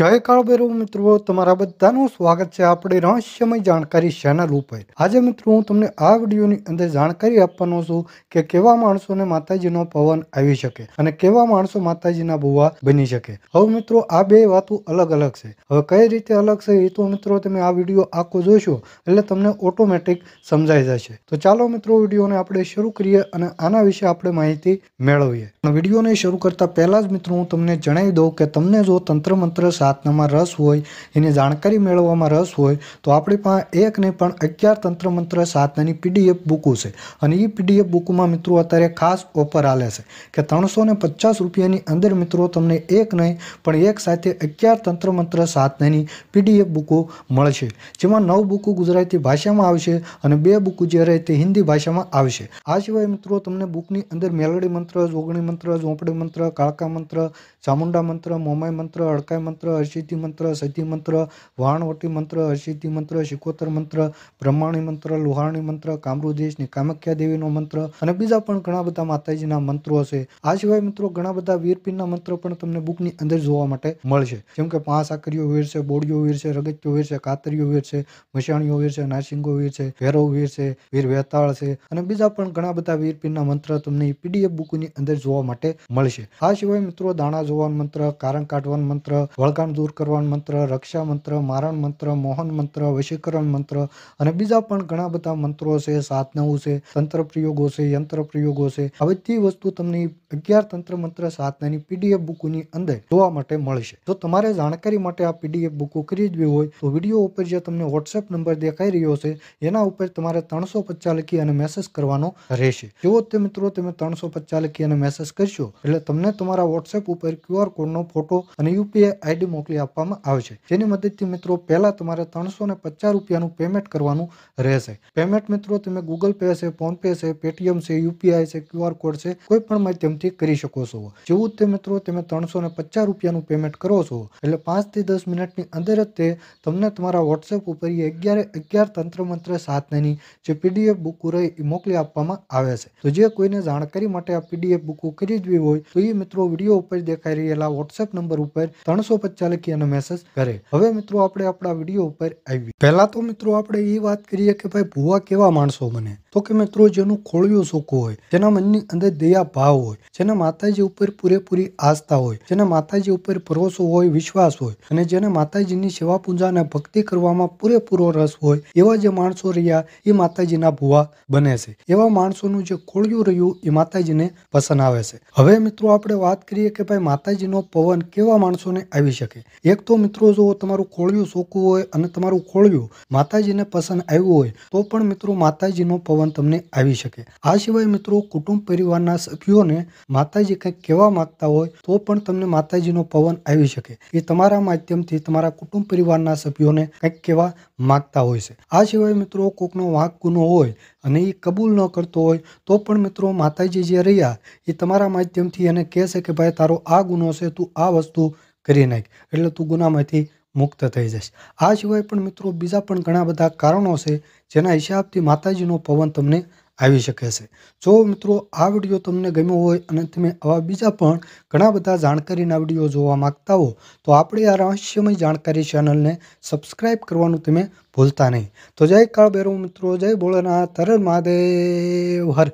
જય કાળભૈરવ મિત્રો તમારા બધાનું સ્વાગત છે આપણે રહસ્યમય જાણકારી ચેનલ ઉપર આજે મિત્રો હું તમને આ વિડીયોની અંદર જાણકારી આપવાનો છું કે કેવા માણસોને માતાજીનો પવન આવી શકે અને કેવા માણસો માતાજીના ભુવા બની શકે હવે મિત્રો આ બે વાતો અલગ અલગ છે હવે કઈ રીતે અલગ છે એ તો મિત્રો તમે આ વિડીયો આખો જોશો એટલે તમને ઓટોમેટિક સમજાઈ જશે તો ચાલો મિત્રો વિડીયોને આપણે શરૂ કરીએ અને આના વિશે આપણે માહિતી મેળવીએ વિડીયોને શરૂ કરતા પહેલા જ મિત્રો હું તમને જણાવી દઉં કે તમને જો તંત્ર મંત્ર સાતનામાં રસ હોય એની જાણકારી મેળવવામાં રસ હોય તો આપણી પાસે એક નહીં પણ અગિયાર તંત્ર મંત્ર સાતનાની પીડીએફ બુકો છે અને એ પીડીએફ બુકમાં મિત્રો અત્યારે ખાસ ઓફર આલે છે કે ત્રણસો ને પચાસ રૂપિયાની અંદર મિત્રો તમને એક નહીં પણ એક સાથે અગિયાર તંત્ર મંત્ર સાતનાની પીડીએફ બુકો મળશે જેમાં નવ બુકો ગુજરાતી ભાષામાં આવશે અને બે બુકો જે રહે તે હિન્દી ભાષામાં આવશે આ સિવાય મિત્રો તમને બુકની અંદર મેલડી મંત્ર જોગણી મંત્ર ઝોંપડી મંત્ર કાળકા મંત્ર ચામુંડા મંત્ર મોમાય મંત્ર અડકાઈ મંત્ર હર્ષિતિ મંત્ર સતી મંત્ર વાણવટી મંત્ર હર્ષિતિ મંત્ર શિકોતર મંત્ર બ્રહ્માણી મંત્ર લોહાણી મંત્ર કામરૂદેશની કામખ્યા દેવીનો મંત્ર અને બીજા પણ ઘણા બધા માતાજીના મંત્રો છે આ સિવાય મિત્રો ઘણા બધા વીરપીરના મંત્રો પણ તમને બુકની અંદર જોવા માટે મળશે જેમ કે પાંચ આકરીઓ વીર છે બોડીઓ વીર છે રગત્યો વીર છે કાતરીઓ વીર છે મશાણીઓ વીર છે નાસિંગો વીર છે ભેરવ વીર છે વીર વેતાળ છે અને બીજા પણ ઘણા બધા વીરપીરના મંત્ર તમને પીડીએફ બુકની અંદર જોવા માટે મળશે આ સિવાય મિત્રો દાણા જોવાન મંત્ર કારણ કાઢવાન મંત્ર વળકા દુખાણ દૂર કરવાનું મંત્ર રક્ષા મંત્ર મારણ મંત્ર મોહન મંત્ર વશીકરણ મંત્ર અને બીજા પણ ઘણા બધા મંત્રો છે સાધનાઓ છે તંત્ર પ્રયોગો છે યંત્ર પ્રયોગો છે હવે તે વસ્તુ તમને અગિયાર તંત્ર મંત્ર સાધનાની પીડીએફ બુકની અંદર જોવા માટે મળશે જો તમારે જાણકારી માટે આ પીડીએફ બુકો ખરીદવી હોય તો વિડીયો ઉપર જે તમને વોટ્સએપ નંબર દેખાઈ રહ્યો છે એના ઉપર તમારે ત્રણસો પચાસ લખી અને મેસેજ કરવાનો રહેશે જેવો તે મિત્રો તમે ત્રણસો પચાસ લખી અને મેસેજ કરશો એટલે તમને તમારા વોટ્સએપ ઉપર ક્યુઆર કોડનો ફોટો અને યુપીઆઈ આઈડી મોકલી આપવામાં આવશે જેની મદદથી મિત્રો પહેલાં તમારે ત્રણસો ને પચાસ રૂપિયાનું પેમેન્ટ કરવાનું રહેશે પેમેન્ટ મિત્રો તમે ગૂગલ પે છે ફોનપે છે પેટીએમ છે યુપીઆઈ છે ક્યુઆર કોડ છે કોઈ પણ માધ્યમથી કરી શકો છો જેવું તે મિત્રો તમે ત્રણસો ને પચાસ રૂપિયાનું પેમેન્ટ કરો છો એટલે પાંચથી દસ મિનિટની અંદર જ તે તમને તમારા વોટ્સએપ ઉપર એ અગિયાર અગિયાર તંત્ર મંત્ર સાથેની જે પીડીએફ બુક રહી એ મોકલી આપવામાં આવે છે તો જે કોઈને જાણકારી માટે આ પીડીએફ બુક કરી ખરીદવી હોય તો એ મિત્રો વિડીયો ઉપર દેખાઈ રહેલા વોટ્સએપ નંબર ઉપર ત્રણસો પચાસ ચાલાકીનો મેસેજ કરે હવે મિત્રો આપણે આપણા વિડીયો ઉપર આવીએ પહેલા તો મિત્રો આપણે એ વાત કરીએ કે ભાઈ ભૂવા કેવા માણસો બને તો કે મિત્રો જેનું ખોળિયું સૂકું હોય જેના મનની અંદર દયા ભાવ હોય જેના માતાજી ઉપર પૂરેપૂરી આસ્થા હોય જેના માતાજી ઉપર ભરોસો હોય વિશ્વાસ હોય અને જેને માતાજીની સેવા પૂજા અને ભક્તિ કરવામાં પૂરેપૂરો રસ હોય એવા જે માણસો રહ્યા એ માતાજીના ભૂવા બને છે એવા માણસોનું જે ખોળિયું રહ્યું એ માતાજીને પસંદ આવે છે હવે મિત્રો આપણે વાત કરીએ કે ભાઈ માતાજીનો પવન કેવા માણસોને આવી શકે શકે એક તો મિત્રો જો તમારું કોળિયું સોકું હોય અને તમારું કોળિયું માતાજીને પસંદ આવ્યું હોય તો પણ મિત્રો માતાજીનો પવન તમને આવી શકે આ સિવાય મિત્રો કુટુંબ પરિવારના સભ્યોને માતાજી કંઈક કહેવા માંગતા હોય તો પણ તમને માતાજીનો પવન આવી શકે એ તમારા માધ્યમથી તમારા કુટુંબ પરિવારના સભ્યોને કંઈક કહેવા માગતા હોય છે આ સિવાય મિત્રો કોકનો વાંક ગુનો હોય અને એ કબૂલ ન કરતો હોય તો પણ મિત્રો માતાજી જે રહ્યા એ તમારા માધ્યમથી એને કહેશે કે ભાઈ તારો આ ગુનો છે તું આ વસ્તુ કરી નાખ એટલે તું ગુનામાંથી મુક્ત થઈ જઈશ આ સિવાય પણ મિત્રો બીજા પણ ઘણા બધા કારણો છે જેના હિસાબથી માતાજીનો પવન તમને આવી શકે છે જો મિત્રો આ વિડીયો તમને ગમ્યો હોય અને તમે આવા બીજા પણ ઘણા બધા જાણકારીના વિડીયો જોવા માગતા હો તો આપણે આ રહસ્યમય જાણકારી ચેનલને સબસ્ક્રાઈબ કરવાનું તમે ભૂલતા નહીં તો જય કાળ ભૈરવ મિત્રો જય ભોળાનાથ તરણ મહાદેવ હર